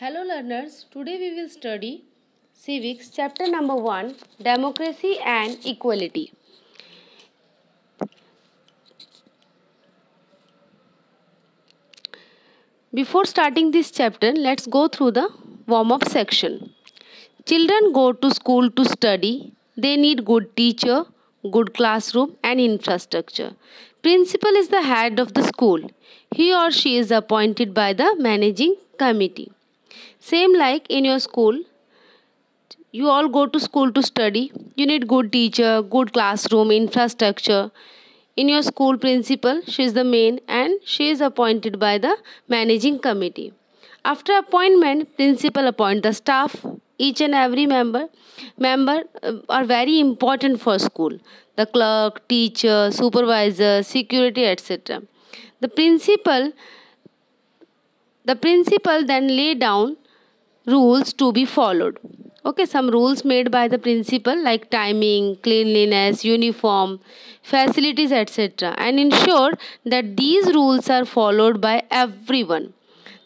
Hello learners, today we will study Civics chapter number 1 Democracy and Equality. Before starting this chapter, let's go through the warm up section. Children go to school to study. They need good teacher, good classroom and infrastructure. Principal is the head of the school. He or she is appointed by the managing committee. Same like in your school, you all go to school to study. You need good teacher, good classroom, infrastructure. In your school principal, she is the main and she is appointed by the managing committee. After appointment, principal appoint the staff. Each and every member member uh, are very important for school. The clerk, teacher, supervisor, security, etc. The principal the principal then lay down rules to be followed. Okay, some rules made by the principal like timing, cleanliness, uniform, facilities, etc. and ensure that these rules are followed by everyone.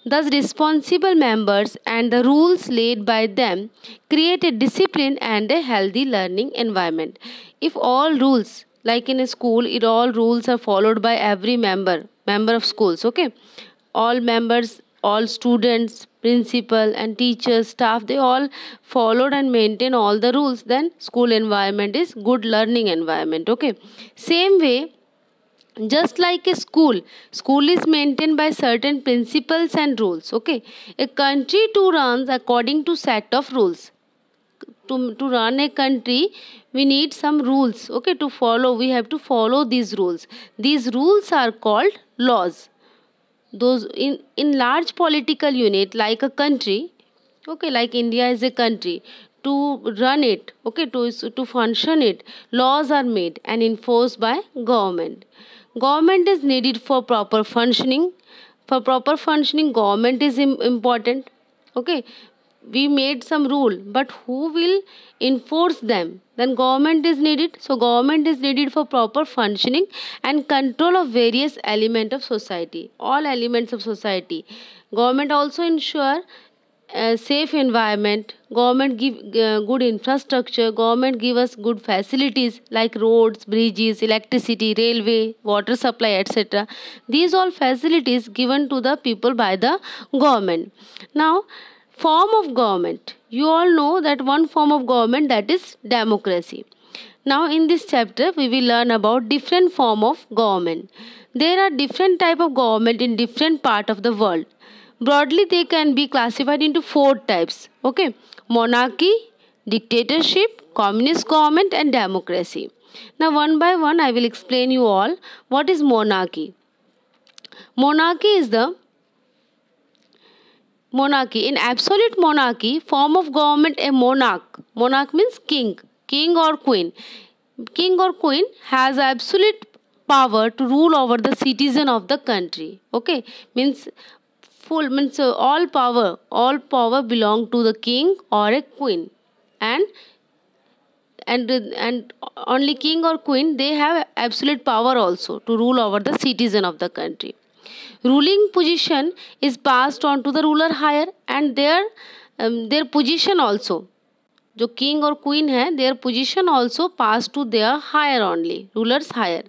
Thus, responsible members and the rules laid by them create a discipline and a healthy learning environment. If all rules, like in a school, it all rules are followed by every member, member of schools, okay? all members all students principal and teachers staff they all followed and maintain all the rules then school environment is good learning environment okay same way just like a school school is maintained by certain principles and rules okay a country too runs according to set of rules to, to run a country we need some rules okay to follow we have to follow these rules these rules are called laws those in in large political unit like a country okay like india is a country to run it okay to to function it laws are made and enforced by government government is needed for proper functioning for proper functioning government is important okay we made some rule but who will enforce them then government is needed so government is needed for proper functioning and control of various element of society all elements of society government also ensure a safe environment government give uh, good infrastructure government give us good facilities like roads bridges electricity railway water supply etc these all facilities given to the people by the government now form of government you all know that one form of government that is democracy now in this chapter we will learn about different form of government there are different type of government in different part of the world broadly they can be classified into four types okay monarchy dictatorship communist government and democracy now one by one i will explain you all what is monarchy monarchy is the Monarchy. In absolute monarchy, form of government a monarch. Monarch means king, king or queen. King or queen has absolute power to rule over the citizen of the country. Okay, means full means all power, all power belong to the king or a queen, and and and only king or queen they have absolute power also to rule over the citizen of the country ruling position is passed on to the ruler higher and their um, their position also जो king or queen है their position also passed to their higher only rulers higher.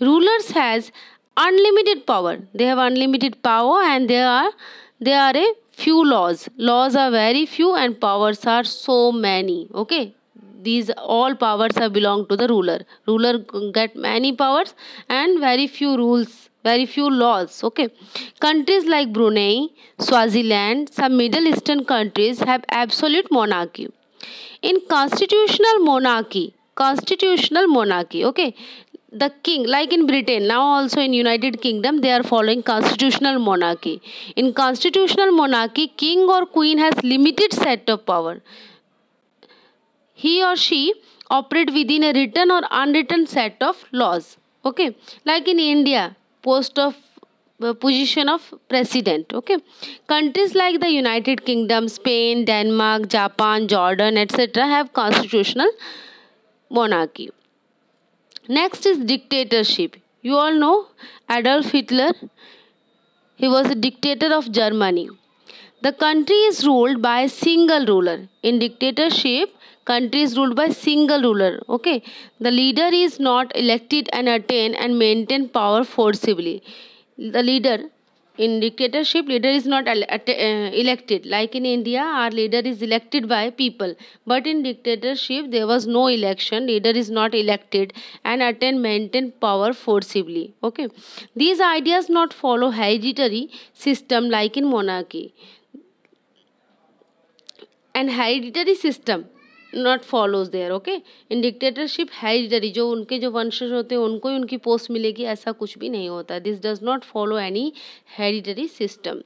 Rulers has unlimited power they have unlimited power and there are there are a few laws laws are very few and powers are so many okay these all powers are belong to the ruler ruler get many powers and very few rules very few laws okay countries like brunei swaziland some middle eastern countries have absolute monarchy in constitutional monarchy constitutional monarchy okay the king like in britain now also in united kingdom they are following constitutional monarchy in constitutional monarchy king or queen has limited set of power he or she operate within a written or unwritten set of laws okay like in india post of uh, position of president okay countries like the united kingdom spain denmark japan jordan etc have constitutional monarchy next is dictatorship you all know adolf hitler he was a dictator of germany the country is ruled by a single ruler in dictatorship country is ruled by single ruler okay the leader is not elected and attain and maintain power forcibly the leader in dictatorship leader is not eh, elected like in india our leader is elected by people but in dictatorship there was no election leader is not elected and attain maintain power forcibly okay these ideas not follow hereditary system like in monarchy and hereditary system not follows there okay in dictatorship हैजरी जो उनके जो वंशज होते हैं उनको ही उनकी post मिलेगी ऐसा कुछ भी नहीं होता this does not follow any hereditary system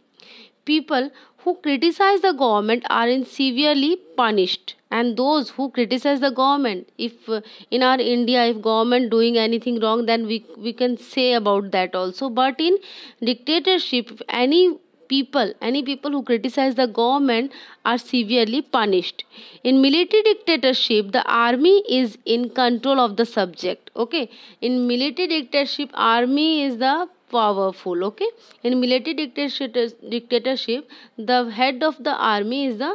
people who criticise the government are in severely punished and those who criticise the government if in our India if government doing anything wrong then we we can say about that also but in dictatorship any people any people who criticize the government are severely punished in military dictatorship the army is in control of the subject okay in military dictatorship army is the powerful okay in military dictatorship the head of the army is the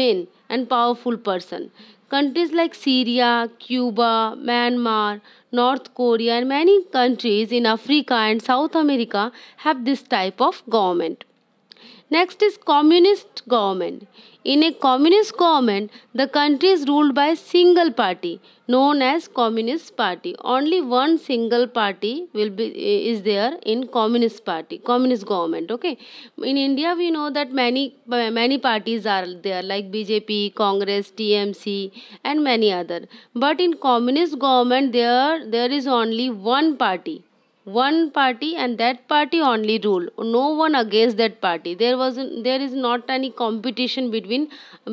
main and powerful person countries like syria cuba myanmar north korea and many countries in africa and south america have this type of government Next is communist government. In a communist government, the country is ruled by a single party known as communist party. Only one single party will be is there in communist party, communist government, okay? In India we know that many many parties are there like BJP, Congress, TMC and many other. But in communist government there there is only one party one party and that party only rule no one against that party there was there is not any competition between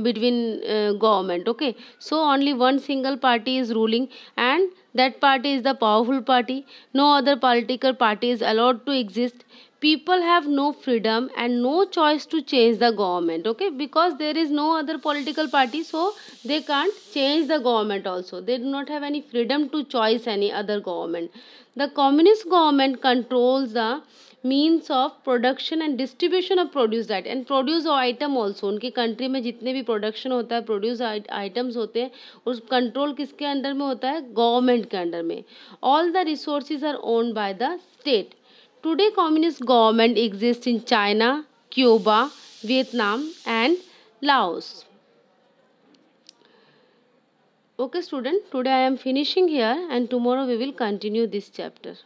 between uh, government okay so only one single party is ruling and That party is the powerful party. No other political party is allowed to exist. People have no freedom and no choice to change the government, okay? Because there is no other political party, so they can't change the government also. They do not have any freedom to choose any other government. The communist government controls the means of production and distribution of produce item and produce item also उनकी country में जितने भी production होता है produce items होते हैं उस control किसके अंडर में होता है गवर्नमेंट गवर्नमेंट के अंडर में all the resources are owned by the state today communist government exist in China Cuba Vietnam and Laos okay student today i am finishing here and tomorrow we will continue this chapter